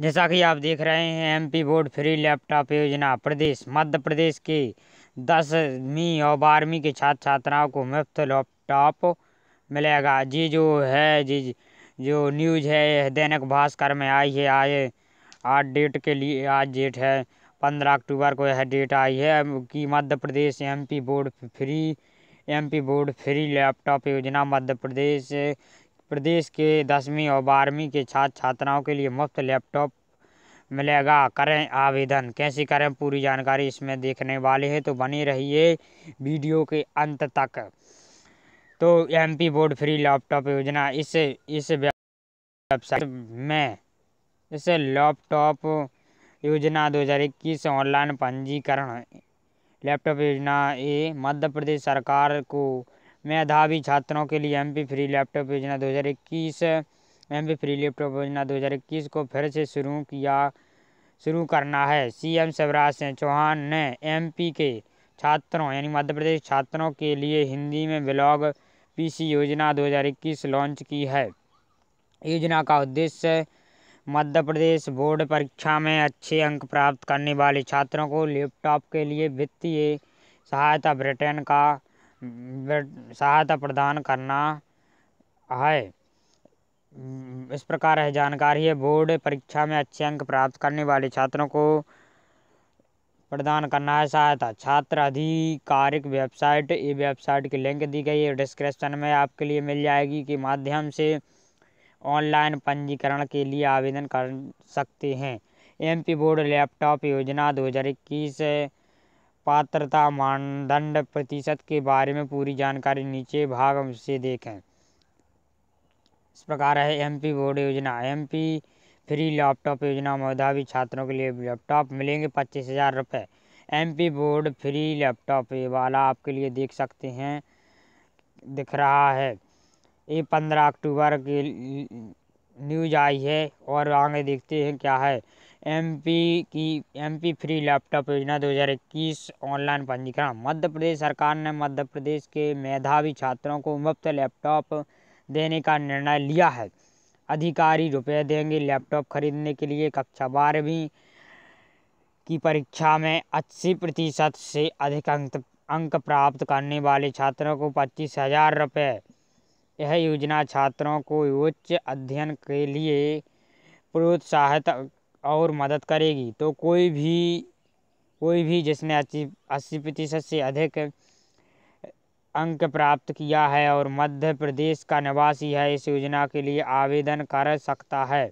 जैसा कि आप देख रहे हैं एमपी बोर्ड फ्री लैपटॉप योजना प्रदेश मध्य प्रदेश के दसवीं और बारहवीं के छात्र छात्राओं को मुफ्त लैपटॉप मिलेगा जी जो है जी जो न्यूज है दैनिक भास्कर में आई है आए आज डेट के लिए आज डेट है पंद्रह अक्टूबर को यह डेट आई है कि Madhya Pradesh MP board free MP board free laptop योजना मध्य प्रदेश प्रदेश के दसवीं और बारहवीं के छात्र छात्राओं के लिए मुफ्त लैपटॉप मिलेगा करें आवेदन कैसे करें पूरी जानकारी इसमें देखने वाले हैं तो बने रहिए वीडियो के अंत तक तो एमपी बोर्ड फ्री लैपटॉप योजना इस इस वेबसाइट में इस लैपटॉप योजना 2021 ऑनलाइन पंजीकरण लैपटॉप योजना ये मध्य प्रदेश सरकार को मेधावी छात्रों के लिए एमपी फ्री लैपटॉप योजना 2021 पी फ्री लैपटॉप योजना दो को फिर से शुरू किया शुरू करना है सीएम शिवराज सिंह चौहान ने एमपी के छात्रों यानी मध्य प्रदेश छात्रों के लिए हिंदी में ब्लॉग पीसी योजना 2021 लॉन्च की है योजना का उद्देश्य मध्य प्रदेश बोर्ड परीक्षा में अच्छे अंक प्राप्त करने वाले छात्रों को लैपटॉप के लिए वित्तीय सहायता ब्रिटेन का सहायता प्रदान करना है इस प्रकार है जानकारी है बोर्ड परीक्षा में अच्छे अंक प्राप्त करने वाले छात्रों को प्रदान करना है सहायता छात्र आधिकारिक वेबसाइट ये वेबसाइट की लिंक दी गई है डिस्क्रिप्शन में आपके लिए मिल जाएगी के माध्यम से ऑनलाइन पंजीकरण के लिए आवेदन कर सकते हैं एमपी बोर्ड लैपटॉप योजना दो हजार इक्कीस पात्रता मानदंड प्रतिशत के बारे में पूरी जानकारी नीचे भाग से देखें इस प्रकार है एम पी बोर्ड योजना एम पी फ्री लैपटॉप योजना मेधावी छात्रों के लिए लैपटॉप मिलेंगे पच्चीस हज़ार रुपये M P board free laptop ये वाला आपके लिए देख सकते हैं दिख रहा है ये पंद्रह अक्टूबर की न्यूज आई है और आगे देखते हैं क्या है पी की पी फ्री लैपटॉप योजना 2021 ऑनलाइन पंजीकरण मध्य प्रदेश सरकार ने मध्य प्रदेश के मेधावी छात्रों को मुफ्त लैपटॉप देने का निर्णय लिया है अधिकारी रुपये देंगे लैपटॉप खरीदने के लिए कक्षा बारहवीं की परीक्षा में अस्सी प्रतिशत से अधिक अंक अंक प्राप्त करने वाले छात्रों को पच्चीस हजार रुपये यह योजना छात्रों को उच्च अध्ययन के लिए प्रोत्साहित और मदद करेगी तो कोई भी कोई भी जिसने अस्सी अस्सी प्रतिशत से अधिक अंक प्राप्त किया है और मध्य प्रदेश का निवासी है इस योजना के लिए आवेदन कर सकता है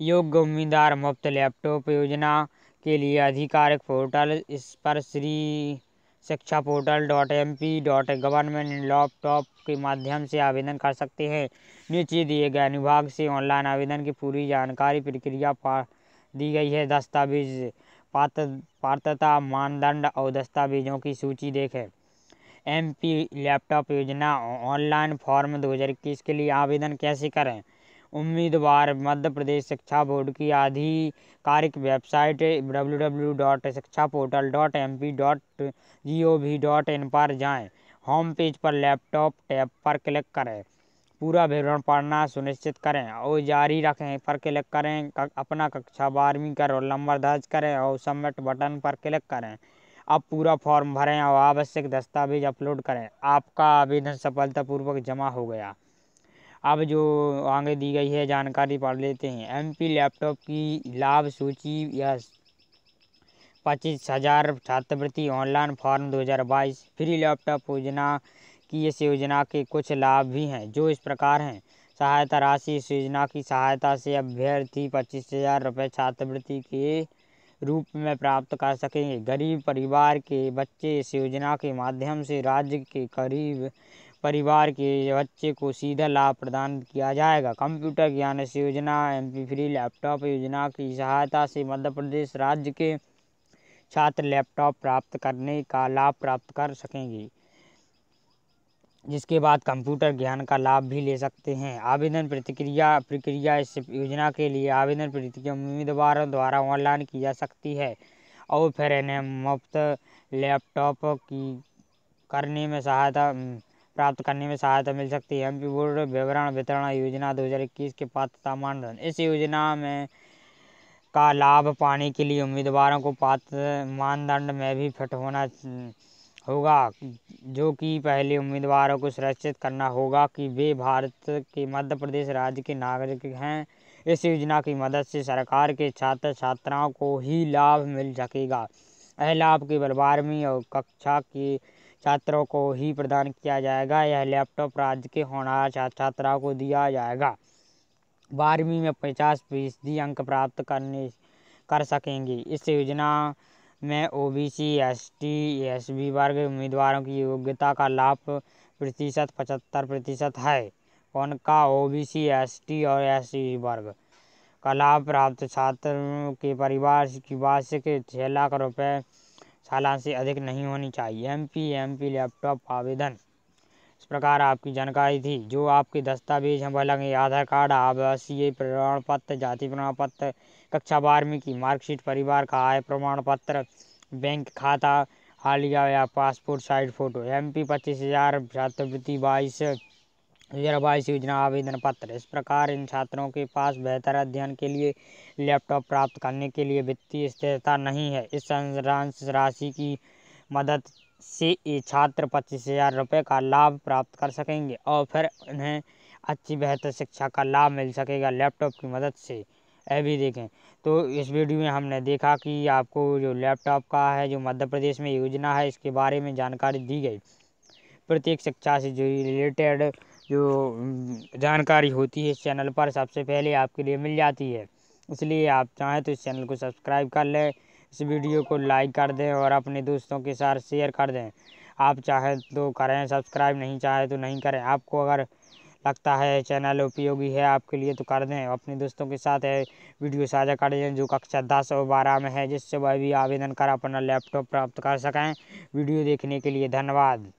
योग्य उम्मीदवार मुफ्त लैपटॉप योजना के लिए आधिकारिक पोर्टल इस पर श्री Shiksha portal dot M P dot government laptop के माध्यम से आवेदन कर सकते हैं नीचे दिए गए अनुभाग से ऑनलाइन आवेदन की पूरी जानकारी प्रक्रिया दी गई है दस्तावेज पात्र पात्रता मानदंड और दस्तावेजों की सूची देखें एम पी लैपटॉप योजना ऑनलाइन फॉर्म इक्कीस के लिए आवेदन कैसे करें उम्मीदवार मध्य प्रदेश शिक्षा बोर्ड की आधिकारिक website W W dot Shiksha portal dot M P dot G O V dot in पर जाएँ होम पेज पर लैपटॉप टैब पर क्लिक करें पूरा विवरण पढ़ना सुनिश्चित करें और जारी रखें पर क्लिक करें अपना कक्षा बारहवीं का रोल नंबर दर्ज करें और सबमिट बटन पर क्लिक करें अब पूरा फॉर्म भरें और आवश्यक दस्तावेज अपलोड करें आपका आवेदन सफलतापूर्वक जमा हो गया अब जो आगे दी गई है जानकारी पढ़ लेते हैं एमपी लैपटॉप की लाभ सूची या पच्चीस हजार छात्रवृत्ति ऑनलाइन फॉर्म 2022 फ्री लैपटॉप योजना की इस योजना के कुछ लाभ भी हैं जो इस प्रकार हैं सहायता राशि इस योजना की सहायता से अभ्यर्थी पच्चीस हजार रुपये छात्रवृत्ति के रूप में प्राप्त कर सकेंगे गरीब परिवार के बच्चे इस योजना के माध्यम से राज्य के करीब परिवार के बच्चे को सीधा लाभ प्रदान किया जाएगा कंप्यूटर ज्ञान योजना एम फ्री लैपटॉप योजना की सहायता से मध्य प्रदेश राज्य के छात्र लैपटॉप प्राप्त करने का लाभ प्राप्त कर सकेंगे जिसके बाद कंप्यूटर ज्ञान का लाभ भी ले सकते हैं आवेदन प्रतिक्रिया प्रक्रिया इस योजना के लिए आवेदन प्रतिक्रिया उम्मीदवारों द्वारा ऑनलाइन की जा सकती है और फिर इन्हें मुफ्त लैपटॉप की करने में सहायता प्राप्त करने में सहायता मिल सकती है एम पी बोर्ड विवरण वितरण योजना इक्कीस के पात्रता मानदंड इस योजना में का लाभ पाने के लिए उम्मीदवारों को पात्र मानदंड में भी फिट होना होगा जो कि पहले उम्मीदवारों को सुरक्षित करना होगा कि वे भारत के मध्य प्रदेश राज्य के नागरिक हैं इस योजना की मदद से सरकार के छात्र छात्राओं को ही लाभ मिल सकेगा यह लाभ केवल बारहवीं और कक्षा के छात्रों को ही प्रदान किया जाएगा यह लैपटॉप राज्य के होनहार छात्र छात्राओं को दिया जाएगा बारहवीं में पचास फीसदी अंक प्राप्त करने कर सकेंगे इस योजना में O B C S T S B वर्ग उम्मीदवारों की योग्यता का लाभ प्रतिशत पचहत्तर प्रतिशत है उनका O B C S T और एस सी वर्ग का लाभ प्राप्त छात्र के परिवार की वार्षिक छः लाख रुपये सालान से अधिक नहीं होनी चाहिए M P M P laptop आवेदन इस प्रकार आपकी जानकारी थी जो आपके दस्तावेज हैं वह लगे आधार कार्ड आवासीय प्रमाण पत्र जाति प्रमाण पत्र कक्षा बारहवीं की मार्कशीट परिवार का आय प्रमाण पत्र बैंक खाता हालिया या passport size photo M P पच्चीस हज़ार छात्रवृत्ति बाईस बाईस योजना आवेदन पत्र इस प्रकार इन छात्रों के पास बेहतर अध्ययन के लिए लैपटॉप प्राप्त करने के लिए वित्तीय स्थिरता नहीं है इस अंशदान राशि की मदद से ये छात्र पच्चीस हजार रुपये का लाभ प्राप्त कर सकेंगे और फिर उन्हें अच्छी बेहतर शिक्षा का लाभ मिल सकेगा लैपटॉप की मदद से यह भी देखें तो इस वीडियो में हमने देखा कि आपको जो लैपटॉप का है जो मध्य प्रदेश में योजना है इसके बारे में जानकारी दी गई प्रत्येक शिक्षा से जो रिलेटेड जो जानकारी होती है इस चैनल पर सबसे पहले आपके लिए मिल जाती है इसलिए आप चाहें तो इस चैनल को सब्सक्राइब कर लें इस वीडियो को लाइक कर दें और अपने दोस्तों के साथ शेयर कर दें आप चाहें तो करें सब्सक्राइब नहीं चाहे तो नहीं करें आपको अगर लगता है चैनल उपयोगी है आपके लिए तो कर दें अपने दोस्तों के साथ है वीडियो साझा कर दें जो कक्षा दस और बारह में है जिससे वह भी आवेदन कर अपना लैपटॉप प्राप्त कर सकें वीडियो देखने के लिए धन्यवाद